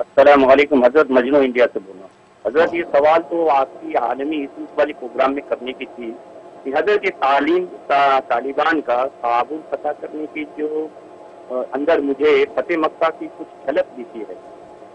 असलम हजरत मजनू इंडिया से बोल रहा हूँ हजरत ये सवाल तो आपकी आलमी इसूस वाली प्रोग्राम में करने की थी कि हजरत ये तालीम का तालिबान का काबुल पता करने की जो अंदर मुझे फतेह मक्का की कुछ झलक दिखी है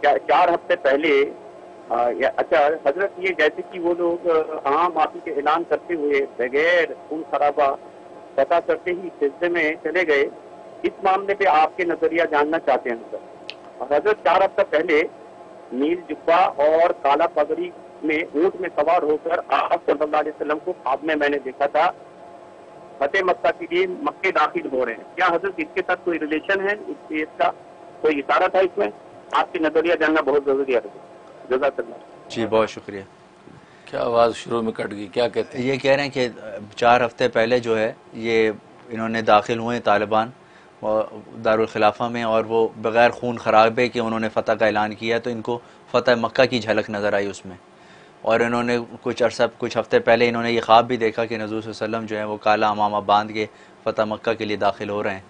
क्या चार हफ्ते पहले आ, अच्छा हजरत ये जैसे कि वो लोग आम माफी के ऐलान करते हुए बगैर खून खराबा पता करते ही सिलसिले में चले गए इस मामले पे आपके नजरिया जानना चाहते हैं सर हजरत चार हफ्ता पहले नील जुब्बा और काला पगड़ी में ऊंट में सवार होकर आप सल्लाम को खाब में मैंने देखा था फतेह मक्का के लिए मक्के दाखिल हो रहे हैं क्या हजरत इसके साथ कोई रिलेशन है इस केस का कोई इशारा था इसमें आपकी नजरिया जानना बहुत जरूरी है जी बहुत शुक्रिया क्या आवाज़ शुरू में कट गई क्या कहते हैं ये कह रहे हैं कि चार हफ्ते पहले जो है ये इन्होंने दाखिल हुए तालिबान दारखिलाफ़ा में और वो बग़ैर खून खराबे के उन्होंने फ़तह का ऐलान किया तो इनको फ़तह मक्का की झलक नज़र आई उसमें और इन्होंने कुछ अरसा कुछ हफ़्ते पहले इन्होंने ये ख्वाब भी देखा कि नजूर वसम जो है वो काला अमामा बांध के फ़तह मक्का के लिए दाखिल हो रहे हैं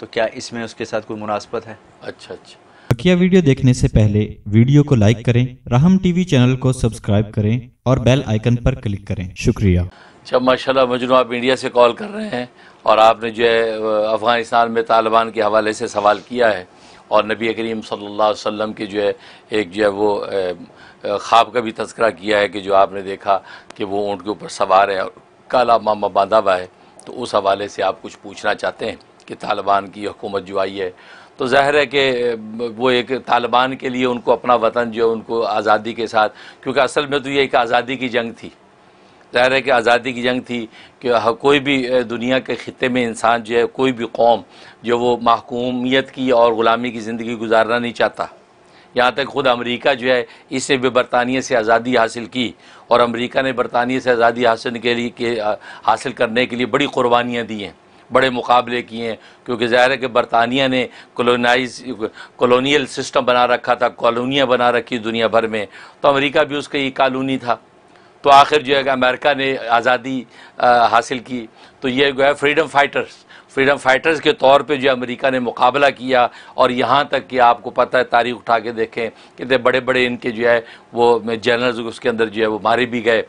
तो क्या इसमें उसके साथ कोई मुनासबत है अच्छा अच्छा बकिया वीडियो देखने से पहले वीडियो को लाइक करें राहम वी चैनल को सब्सक्राइब करें और बेल आइकन पर क्लिक करें शुक्रिया अच्छा माशाल्लाह मजनू आप इंडिया से कॉल कर रहे हैं और आपने जो है अफ़गानिस्तान में तालिबान के हवाले से सवाल किया है और नबी करीम सल्ला अलैहि के जो है एक जो है वो ख्वाब का भी तस्करा किया है कि जो आपने देखा कि वो ऊँट के ऊपर सवार है और काला मामा बांधा हुआ है तो उस हवाले से आप कुछ पूछना चाहते हैं कि तालिबान की हुकूमत जो आई है तो ज़ाहिर है कि वो एक तालिबान के लिए उनको अपना वतन जो है उनको आज़ादी के साथ क्योंकि असल में तो ये एक आज़ादी की जंग थी ज़ाहिर है कि आज़ादी की जंग थी कि हाँ, कोई भी दुनिया के ख़त्े में इंसान जो है कोई भी कौम जो वो महकूमियत की और ग़ुलामी की ज़िंदगी गुजारना नहीं चाहता यहाँ तक ख़ुद अमेरिका जो है इसे भी बरतानिया से आज़ादी हासिल की और अमेरिका ने बरतानिया से आज़ादी हासिल के लिए के हासिल करने के लिए बड़ी कुर्बानियाँ दी हैं बड़े मुकाबले किए हैं क्योंकि ज़ाहिर है कि बरतानिया ने कलोनाइज कॉलोनियल सिस्टम बना रखा था कॉलोनियाँ बना रखी दुनिया भर में तो अमेरिका भी उसका ही कॉलोनी था तो आखिर जो है अमेरिका ने आज़ादी हासिल की तो ये जो है फ्रीडम फाइटर्स फ्रीडम फाइटर्स के तौर पे जो अमेरिका ने मुकाबला किया और यहाँ तक कि आपको पता है तारीख उठा के देखें कितने बड़े बड़े इनके जो है वो जनरल्स उसके अंदर जो है वो मारे भी गए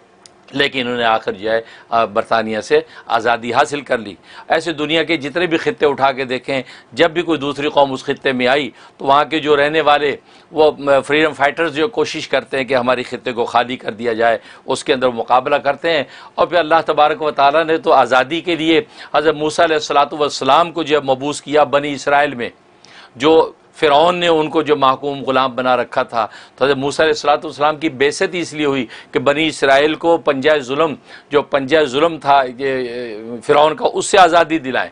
लेकिन इन्होंने आखिर जो है बरतानिया से आज़ादी हासिल कर ली ऐसे दुनिया के जितने भी खत्े उठा के देखें जब भी कोई दूसरी कौम उस खत्े में आई तो वहाँ के जो रहने वाले वो फ्रीडम फाइटर्स जो कोशिश करते हैं कि हमारे खत्े को खाली कर दिया जाए उसके अंदर मुकाबला करते हैं और फिर अल्लाह तबारक व ताली ने तो आज़ादी के लिए हज़र मूसा सलात वसलाम को जो है मबूस किया बनी इसराइल में जो फ़िरौन ने उनको जो महकूम ग़ुलाम बना रखा था तो हज़रत मूसा सलाम की बेसती इसलिए हुई कि बनी इसराइल को पंजा जुल्म जो पंजा जुल्म था ये फ़िरौन का उससे आज़ादी दिलाएं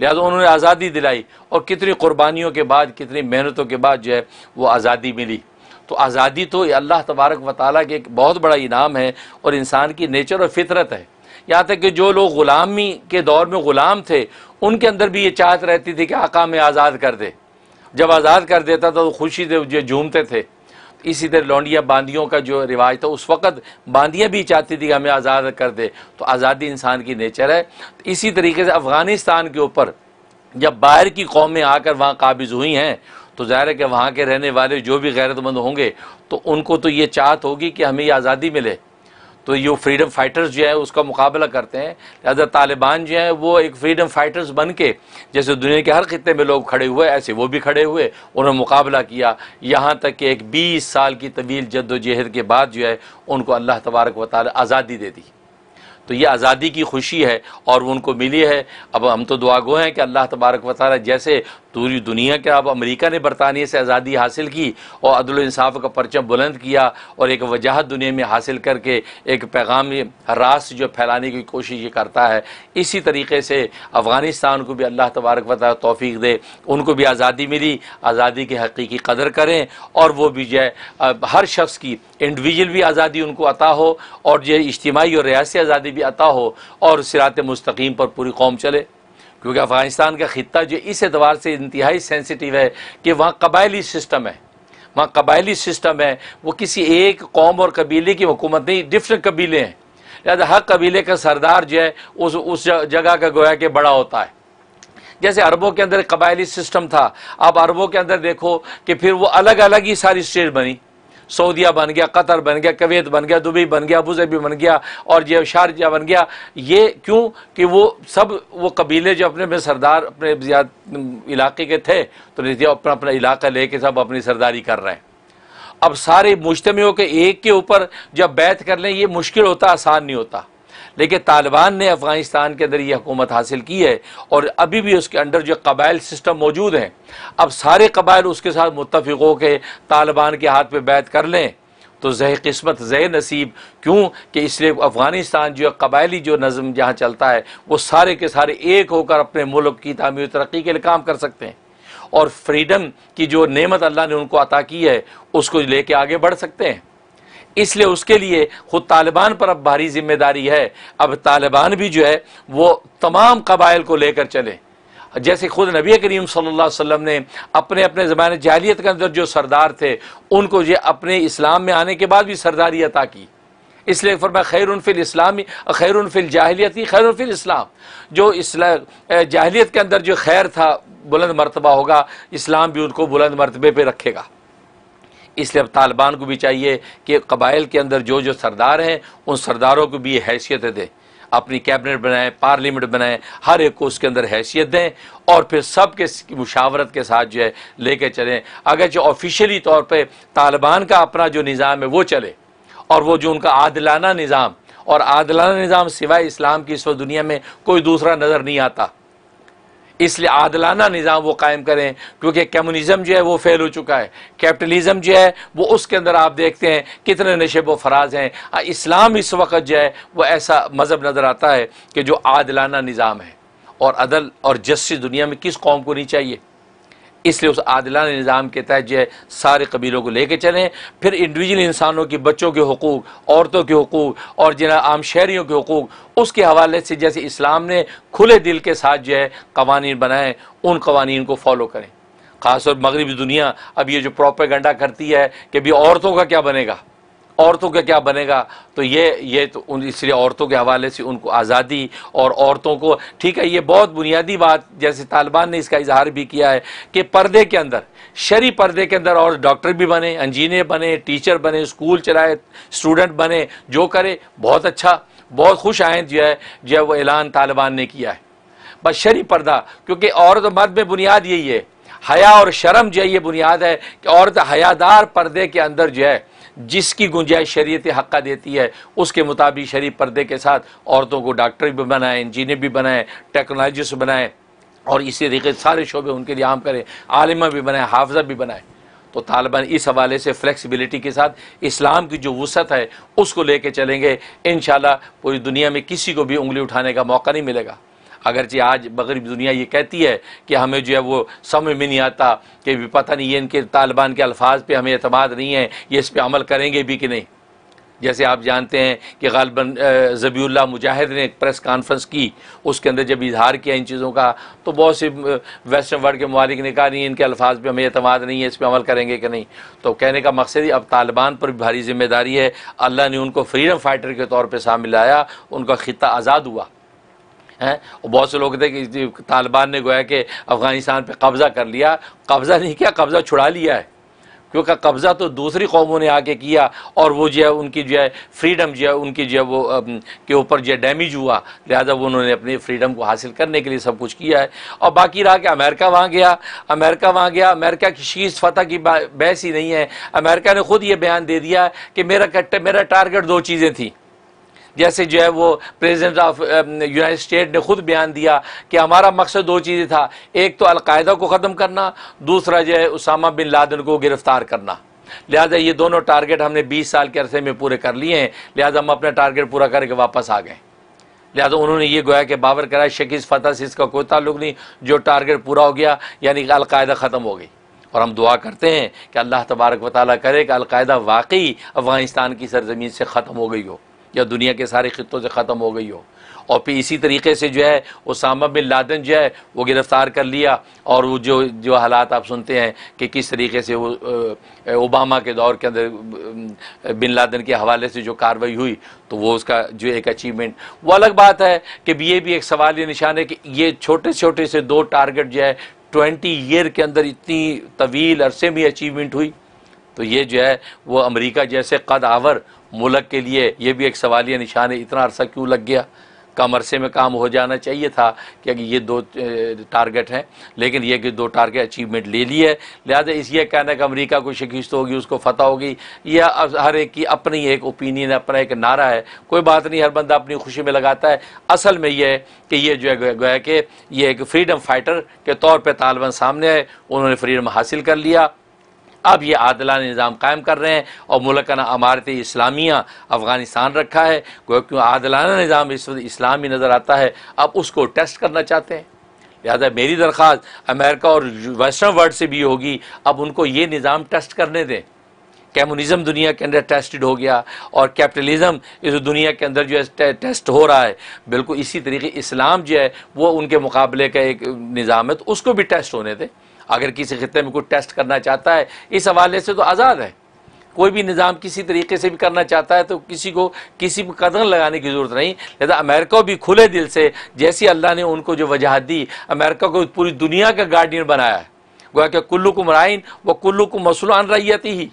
लिहाजा उन्होंने आज़ादी दिलाई और कितनी क़ुरबानियों के बाद कितनी मेहनतों के बाद जो है वो आज़ादी मिली तो आज़ादी तो अल्लाह तबारक व ताल के एक बहुत बड़ा इनाम है और इंसान की नेचर और फितरत है यहाँ तक कि जो लोग ग़ुलामी के दौर में ग़ुलाम थे उनके अंदर भी ये चाहत रहती थी कि आका में आज़ाद कर दे जब आज़ाद कर देता था तो खुशी से जो झूमते थे इसी तरह लौंडिया बांदियों का जो रिवाज था उस वक़्त बांदियाँ भी चाहती थी कि हमें आज़ाद कर दे तो आज़ादी इंसान की नेचर है इसी तरीके से अफ़गानिस्तान के ऊपर जब बाहर की कौमें आकर वहाँ काबिज हुई हैं तो ज़ाहिर है कि वहाँ के रहने वाले जो भी गैरतमंद होंगे तो उनको तो ये चाहत होगी कि हमें ये आज़ादी मिले तो ये फ्रीडम फाइटर्स जो है उसका मुकाबला करते हैं लिहाजा तालिबान जो है वो एक फ्रीडम फाइटर्स बन के जैसे दुनिया के हर खत्े में लोग खड़े हुए ऐसे वो भी खड़े हुए उन्होंने मुकाबला किया यहाँ तक कि एक बीस साल की तवील जद्दोजहद के बाद जो है उनको अल्लाह तबारक व ताल आज़ादी दे दी तो ये आज़ादी की खुशी है और उनको मिली है अब हम तो दुआ गो हैं कि अल्लाह तबारक वाली जैसे पूरी दुनिया के अब अमेरिका ने बरतानिया से आज़ादी हासिल की और अदल इंसाफ का परचम बुलंद किया और एक वजाहत दुनिया में हासिल करके एक पैगाम रास जो फैलाने की कोशिश ये करता है इसी तरीके से अफ़गानिस्तान को भी अल्लाह तबारक वाल तोफ़ी दे उनको भी आज़ादी मिली आज़ादी की हकीकी कदर करें और वो भी जो हर शख्स की इंडिविजुअल भी आज़ादी उनको अता हो और जो इज्तमाही और रियासी आज़ादी भी अता हो और सिरात मुस्तकीम पर पूरी कौम चले क्योंकि अफ़गानिस्तान का ख़त्ता जो इस एतबार से इंतहाई सेंसिटिव है कि वहाँ कबायली सिस्टम है वहाँ कबायली सिस्टम है वो किसी एक कौम और कबीले की हुकूमत नहीं डिफरेंट कबीले हैं लिहाजा हर कबीले का सरदार जो है उस उस जगह का गोया के बड़ा होता है जैसे अरबों के अंदर कबायली सिस्टम था अब अरबों के अंदर देखो कि फिर वो अलग अलग ही सारी स्टेट बनी सऊदिया बन गया कतर बन गया कवेत बन गया दुबई बन गया अबूजबी बन गया और ये शारजा बन गया ये क्यों कि वो सब वो कबीले जो अपने में सरदार अपने इलाके के थे तो नतीजा अपना अपना इलाका लेके सब अपनी सरदारी कर रहे हैं अब सारे मुश्तम के एक के ऊपर जब बैत कर लें ये मुश्किल होता आसान नहीं होता लेकिन तालिबान ने अफ़गानिस्तान के अंदर ये हुकूमत हासिल की है और अभी भी उसके अंदर जो कबाइल सिस्टम मौजूद हैं अब सारे कबाइल उसके साथ मुतफ़ हो के तालिबान के हाथ पे बैत कर लें तो जह किस्मत जह नसीब क्यों कि इसलिए अफ़गानिस्तान जो है कबायली जो नज़म जहाँ चलता है वो सारे के सारे एक होकर अपने मुल्क की तामीर तरक्की के लिए काम कर सकते हैं और फ्रीडम की जो नेमत अल्लाह ने उनको अता की है उसको लेके आगे बढ़ सकते हैं इसलिए उसके लिए ख़ुद तालिबान पर अब भारी जिम्मेदारी है अब तालिबान भी जो है वो तमाम कबाइल को लेकर चले जैसे खुद नबी करीम सल्लल्लाहु अलैहि वसल्लम ने अपने अपने ज़माने जाहिलियत के अंदर जो सरदार थे उनको ये अपने इस्लाम में आने के बाद भी सरदारी अता की इसलिए फरमा खैरफिल इस्लामी खैरफिल जाहलीती खैरफिल इस्लाम जो इस्ला जाहलीत के अंदर जो खैर था बुलंद मरतबा होगा इस्लाम भी उनको बुलंद मरतबे पर रखेगा इसलिए अब तालिबान को भी चाहिए कि कबाइल के अंदर जो जो सरदार हैं उन सरदारों को भी ये हैसियत दें अपनी कैबिनेट बनाएं पार्लियामेंट बनाएं हर एक को उसके अंदर हैसियत दें और फिर सब के मुशावरत के साथ जो है लेके चलें अगर जो ऑफिशियली तौर पर तालिबान का अपना जो निज़ाम है वो चले और वो जो उनका आदलाना निज़ाम और आदलाना निज़ाम सिवाय इस्लाम की इस वक्त दुनिया में कोई दूसरा नज़र नहीं आता इसलिए आदलाना निज़ाम वो कायम करें क्योंकि कम्युनिज्म जो है वो फेल हो चुका है कैपिटलिज्म जो है वो उसके अंदर आप देखते हैं कितने नशेब व फराज हैं इस्लाम इस वक्त जो है वो ऐसा मज़हब नज़र आता है कि जो आदलाना निज़ाम है और अदल और जस्टिस दुनिया में किस कौम को नहीं चाहिए इसलिए उस आदिला निज़ाम के तहत जो है सारे कबीलों को लेके चलें फिर इंडिविजुअल इंसानों के बच्चों के हकूक़ औरतों के हकूक़ और जिन आम शहरीों के हकूक़ उसके हवाले से जैसे इस्लाम ने खुले दिल के साथ जो है कवानी बनाएँ उन कवानी को फॉलो करें ख़ासतौर मगरबी दुनिया अब ये जो प्रॉपर गंडा करती है कि भी औरतों का क्या बनेगा औरतों का क्या बनेगा तो ये ये तो उन इसलिए औरतों के हवाले से उनको आज़ादी और औरतों को ठीक है ये बहुत बुनियादी बात जैसे तालिबान ने इसका इजहार भी किया है कि पर्दे के अंदर शरी पर्दे के अंदर और डॉक्टर भी बने इंजीनियर बने टीचर बने स्कूल चलाए स्टूडेंट बने जो करे बहुत अच्छा बहुत खुश आए जो है जो है वो ऐलान तालिबान ने किया है बस शरी पर्दा क्योंकि औरत मर्द में बुनियाद यही है हया और शर्म जो है ये बुनियाद है कि औरत हयादार पर्दे के अंदर जो है जिसकी गुंजाइश शरीयत हक़ा देती है उसके मुताबिक शरीफ पर्दे के साथ औरतों को डॉक्टर भी बनाएं इंजीनियर भी बनाए टेक्नोलॉजिस्ट बनाए और इसी तरीके सारे शोबे उनके लिए आम करें आलिमा भी बनाएं हाफजा भी बनाएं तो तालिबान इस हवाले से फ्लेक्सिबिलिटी के साथ इस्लाम की जो वसत है उसको लेके चलेंगे इन पूरी दुनिया में किसी को भी उंगली उठाने का मौका नहीं मिलेगा अगरचे आज मगरब दुनिया ये कहती है कि हमें जो है वो समझ में नहीं आता कि पता नहीं ये इनके तालिबान के अल्फाज पर हमें अतमाद नहीं है ये इस पर अमल करेंगे भी कि नहीं जैसे आप जानते हैं कि गालबा जबील्ला मुजाहिद ने एक प्रेस कॉन्फ्रेंस की उसके अंदर जब इजहार किया इन चीज़ों का तो बहुत से वेस्टर्न वर्ल्ड के ममालिक ने कहा नहीं इनके अल्फाज पे हमें अतमाद नहीं है इस पर अमल करेंगे कि नहीं तो कहने का मकसद ही अब तालिबान पर भी भारी जिम्मेदारी है अल्लाह ने उनको फ्रीडम फाइटर के तौर पर शामिल आया उनका ख़िता आज़ाद हुआ हैं और बहुत से लोग थे कि तालिबान ने गोया कि अफ़गानिस्तान पर कब्ज़ा कर लिया कब्ज़ा नहीं किया कब्ज़ा छुड़ा लिया है क्योंकि कब्ज़ा तो दूसरी कौमों ने आके किया और वो जो है उनकी जो है फ्रीडम जो है उनकी जो है वो के ऊपर जो है डैमेज हुआ लिहाजा वो उन्होंने अपनी फ्रीडम को हासिल करने के लिए सब कुछ किया है और बाकी रहा कि अमेरिका वहाँ गया अमेरिका वहाँ गया अमेरिका की शीश फतह की बहस ही नहीं है अमेरिका ने खुद ये बयान दे दिया कि मेरा मेरा टारगेट दो चीज़ें थी जैसे जो है वो प्रेसिडेंट ऑफ यूनाइटेड स्टेट ने खुद बयान दिया कि हमारा मकसद दो चीज़ें था एक तो अलकायदा को ख़त्म करना दूसरा जो है उसामा बिन लादन को गिरफ़्तार करना लिहाजा ये दोनों टारगेट हमने बीस साल के अरसे में पूरे कर लिए हैं लिहाजा हम अपना टारगेट पूरा करके वापस आ गए लिहाजा उन्होंने ये गोया कि बाबर कराए शकीस फतह से इसका कोई ताल्लुक नहीं जो टारगेट पूरा हो गया यानी अलकायदा ख़त्म हो गई और हम दुआ करते हैं कि अल्लाह तबारक वाली करे कि अलकायदा वाकई अफ़गानिस्तान की सरजमीन से ख़त्म हो गई हो या दुनिया के सारे खत्ों से ख़त्म हो गई हो और फिर इसी तरीके से जो है उसामा बिन लादन जो है वो गिरफ़्तार कर लिया और वो जो जो हालात आप सुनते हैं कि किस तरीके से वो ओबामा के दौर के अंदर बिन लादन के हवाले से जो कार्रवाई हुई तो वो उसका जो एक अचीवमेंट वो अलग बात है कि ये भी एक सवाल ये निशान है कि ये छोटे छोटे से दो टारगेट जो है ट्वेंटी ईयर के अंदर इतनी तवील अरसे में अचीवमेंट हुई तो ये जो है वो अमेरिका जैसे कद आवर मुलक के लिए ये भी एक सवालिया निशान है इतना अरसा क्यों लग गया कम अरसे में काम हो जाना चाहिए था कि ये दो टारगेट हैं लेकिन ये कि दो टारगेट अचीवमेंट ले लिए है लिहाजा इस ये कहना कि अमेरिका को शिकस्त होगी उसको फतह होगी यह हर एक की अपनी एक ओपिनियन है अपना एक नारा है कोई बात नहीं हर बंदा अपनी खुशी में लगाता है असल में यह है कि ये जो है गोया कि ये एक फ्रीडम फाइटर के तौर पर तालिबान सामने आए उन्होंने फ्रीडम हासिल कर लिया अब ये आदला निज़ाम कायम कर रहे हैं और मुल्क का ना अमारत इस्लामिया अफ़गानिस्तान रखा है क्योंकि आदलाना निज़ाम इस वक्त इस्लामी नज़र आता है अब उसको टेस्ट करना चाहते हैं लिहाजा मेरी दरख्वास्त अमेरिका और वेस्टर्न वर्ल्ड से भी होगी अब उनको ये निज़ाम टेस्ट करने दें कम्युनिज्म दुनिया के अंदर टेस्टेड हो गया और कैपिटलिज्म इस दुनिया के अंदर जो है टेस्ट हो रहा है बिल्कुल इसी तरीके इस्लाम जो है वो उनके मुकाबले का एक निज़ाम है तो उसको भी टेस्ट होने दें अगर किसी खत्े में कोई टेस्ट करना चाहता है इस हवाले से तो आज़ाद है कोई भी निज़ाम किसी तरीके से भी करना चाहता है तो किसी को किसी पर कदम लगाने की ज़रूरत नहीं लेकिन अमेरिका भी खुले दिल से जैसी अल्लाह ने उनको जो वजह दी अमेरिका को पूरी दुनिया का गार्डियन बनाया है गोया कि कुल्लू को मराइन व कुल्लू को मसलान रैयती ही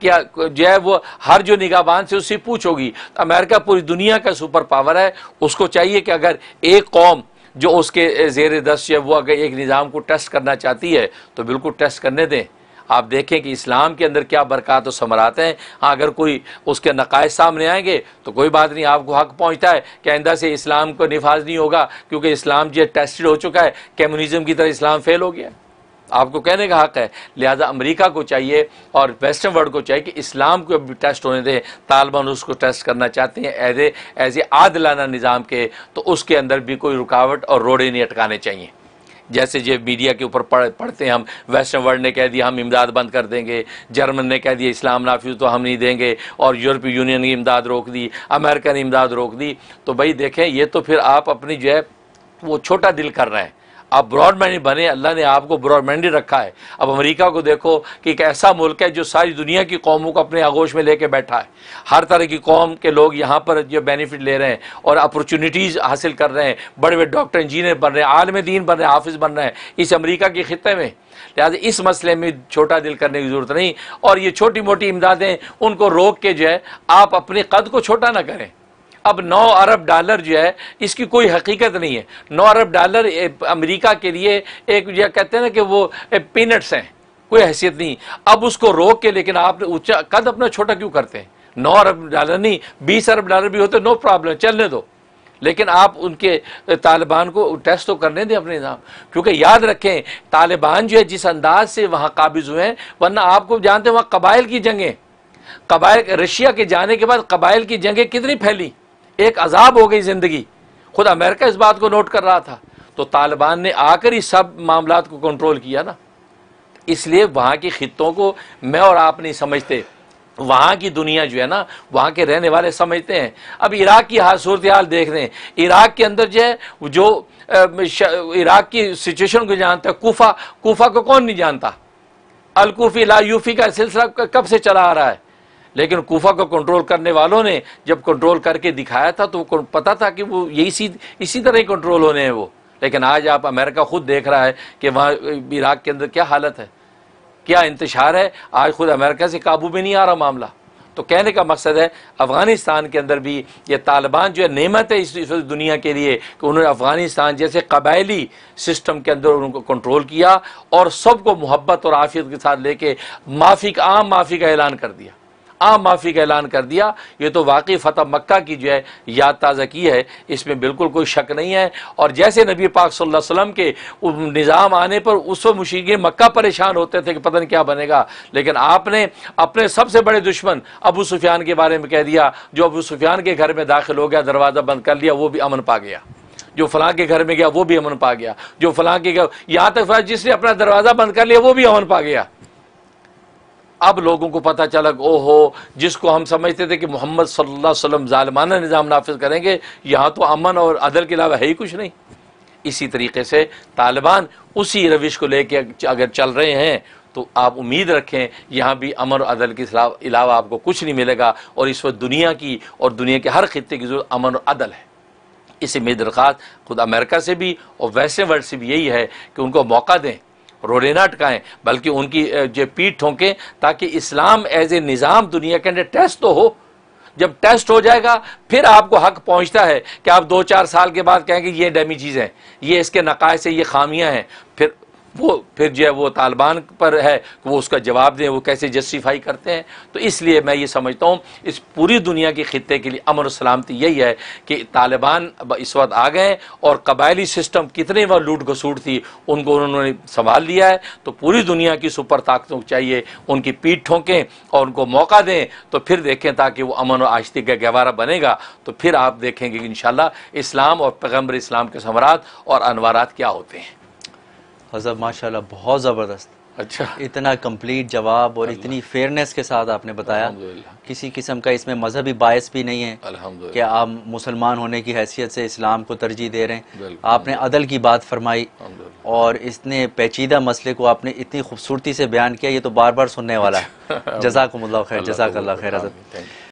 क्या जो है वो हर जो निगाहबान से उससे पूछोगी तो अमेरिका पूरी दुनिया का सुपर पावर है उसको चाहिए कि अगर एक कौम जो उसके जेर दस्त है वो अगर एक निज़ाम को टेस्ट करना चाहती है तो बिल्कुल टेस्ट करने दें आप देखें कि इस्लाम के अंदर क्या बरकत समराते हैं हाँ अगर कोई उसके नकाय सामने आएंगे तो कोई बात नहीं आपको हक पहुँचता है कि से इस्लाम को निफाज नहीं होगा क्योंकि इस्लाम जो टेस्टेड हो चुका है कम्युनिज्म की तरह इस्लाम फेल हो गया आपको कहने का हक है लिहाजा अमरीका को चाहिए और वेस्टर्न वर्ल्ड को चाहिए कि इस्लाम को भी टेस्ट होने दें तालिबान उसको टेस्ट करना चाहते हैं एज ए एज ए आदलाना निज़ाम के तो उसके अंदर भी कोई रुकावट और रोड़े नहीं अटकाने चाहिए जैसे जो मीडिया के ऊपर पढ़ पढ़ते हैं हम वेस्टर्न वर्ल्ड ने कह दिया हम इमदाद बंद कर देंगे जर्मन ने कह दिया इस्लाम नाफिज तो हम नहीं देंगे और यूरोपीय यूनियन की इमदाद रोक दी अमेरिका ने इमदाद रोक दी तो भाई देखें ये तो फिर आप अपनी जो है वो छोटा दिल कर रहे हैं आप ब्रॉड माइंडेड बने अल्लाह ने आपको ब्रॉड माइंडेड रखा है अब अमेरिका को देखो कि एक ऐसा मुल्क है जो सारी दुनिया की कौमों को अपने आगोश में लेके बैठा है हर तरह की कौम के लोग यहाँ पर जो बेनिफिट ले रहे हैं और अपॉर्चुनिटीज़ हासिल कर रहे हैं बड़े बड़े डॉक्टर इंजीनियर बन रहे हैं आलम दीन बन रहे हैं हाफिज़ बन रहे हैं इस अमरीका के खत्े में लिहाजा इस मसले में छोटा दिल करने की ज़रूरत नहीं और ये छोटी मोटी इमदादें उनको रोक के जो है आप अपने कद को छोटा ना करें अब 9 अरब डॉलर जो है इसकी कोई हकीकत नहीं है 9 अरब डॉलर अमेरिका के लिए एक जो कहते हैं ना कि वो पीनट्स हैं कोई हैसियत नहीं अब उसको रोक के लेकिन आप ऊंचा कद अपना छोटा क्यों करते हैं नौ अरब डॉलर नहीं बीस अरब डॉलर भी होते तो नो प्रॉब्लम चलने दो लेकिन आप उनके तालिबान को टेस्ट तो करने दें अपने नाम क्योंकि याद रखें तालिबान जो है जिस अंदाज से वहाँ काबिज हुए हैं वरना आपको जानते हैं वहाँ कबाइल की जंगें कबाइल रशिया के जाने के बाद कबाइल की जंगें कितनी फैली एक अजाब हो गई ज़िंदगी खुद अमेरिका इस बात को नोट कर रहा था तो तालिबान ने आकर ही सब मामला को कंट्रोल किया ना इसलिए वहां के खितों को मैं और आप नहीं समझते वहां की दुनिया जो है ना वहां के रहने वाले समझते हैं अब इराक़ की हाल सूरत हाल देख रहे हैं इराक़ के अंदर जो है जो इराक़ की सिचुएशन को जानता है कोफा कोफा को कौन नहीं जानता अलकूफ़ी ला यूफ़ी का सिलसिला कब से चला आ रहा है लेकिन कोफा को कंट्रोल करने वालों ने जब कंट्रोल करके दिखाया था तो वो पता था कि वो यही सी इसी तरह ही कंट्रोल होने हैं वो लेकिन आज आप अमेरिका खुद देख रहा है कि वहाँ इराक के अंदर क्या हालत है क्या इंतशार है आज खुद अमेरिका से काबू में नहीं आ रहा मामला तो कहने का मकसद है अफ़गानिस्तान के अंदर भी ये तालिबान जो है नेमत है इस, इस दुनिया के लिए कि उन्होंने अफ़गानिस्तान जैसे कबायली सिस्टम के अंदर उनको कंट्रोल किया और सबको मोहब्बत और आफियत के साथ लेके माफ़ी आम माफ़ी का ऐलान कर दिया आम माफ़ी का ऐलान कर दिया ये तो वाकई फतेह मक्का की जो है याद ताज़ा की है इसमें बिल्कुल कोई शक नहीं है और जैसे नबी पाक सल्लल्लाहु अलैहि वसल्लम के निज़ाम आने पर उस वक्त मुशीक मक्का परेशान होते थे कि पता नहीं क्या बनेगा लेकिन आपने अपने सबसे बड़े दुश्मन अबू सुफियान के बारे में कह दिया जो अबू सुफियान के घर में दाखिल हो गया दरवाज़ा बंद कर लिया वो भी अमन पा गया जो फलां के घर में गया वो भी अमन पा गया जो फलां के यहाँ तक जिसने अपना दरवाज़ा बंद कर लिया वो भी अमन पा गया अब लोगों को पता चला ओहो जिसको हम समझते थे कि मोहम्मद सल्लल्लाहु अलैहि वसल्लम ालमाना निज़ाम नाफिज करेंगे यहाँ तो अमन और अदल के अलावा है ही कुछ नहीं इसी तरीके से तालिबान उसी रविश को लेके अगर चल रहे हैं तो आप उम्मीद रखें यहाँ भी अमन और अदल के अलावा आपको कुछ नहीं मिलेगा और इस वक्त दुनिया की और दुनिया के हर खत्े की जरूरत अमन और अदल है इसी मेरी दरख्वास्त खुद अमेरिका से भी और वैसे वर्ल्ड से भी यही है कि उनको मौका दें रोड़े ना अटकाएं बल्कि उनकी जो पीठ ठोंके ताकि इस्लाम एज ए निज़ाम दुनिया के अंदर टेस्ट तो हो जब टेस्ट हो जाएगा फिर आपको हक पहुंचता है कि आप दो चार साल के बाद कहेंगे ये डैमी चीज़ें है ये इसके नकाय से ये खामियां हैं फिर वो फिर जो है वो तालिबान पर है कि वो उसका जवाब दें वो कैसे जस्टिफाई करते हैं तो इसलिए मैं ये समझता हूँ इस पूरी दुनिया के ख़त्े के लिए अमन और सलामती यही है कि तालिबान इस वक्त आ गए और कबायली सिस्टम कितने वह लूट घसूट थी उनको उन्होंने संभाल लिया है तो पूरी दुनिया की सुपर ताकतों को चाहिए उनकी पीठ ठोंकें और उनको मौका दें तो फिर देखें ताकि वो अमन और आश्ती का गहवारा बनेगा तो फिर आप देखेंगे कि इन इस्लाम और पैगम्बर इस्लाम के समरात और अनवारात क्या होते हैं फजब माशाल्लाह बहुत ज़बरदस्त अच्छा इतना कंप्लीट जवाब और इतनी फेयरनेस के साथ आपने बताया किसी किस्म का इसमें मजहबी बायस भी नहीं है कि आप मुसलमान होने की हैसियत से इस्लाम को तरजीह दे रहे हैं आपने अदल की बात फरमाई और इसने पेचीदा मसले को आपने इतनी खूबसूरती से बयान किया ये तो बार बार सुनने वाला है अच्छा। जजाक खैर जजाक खैर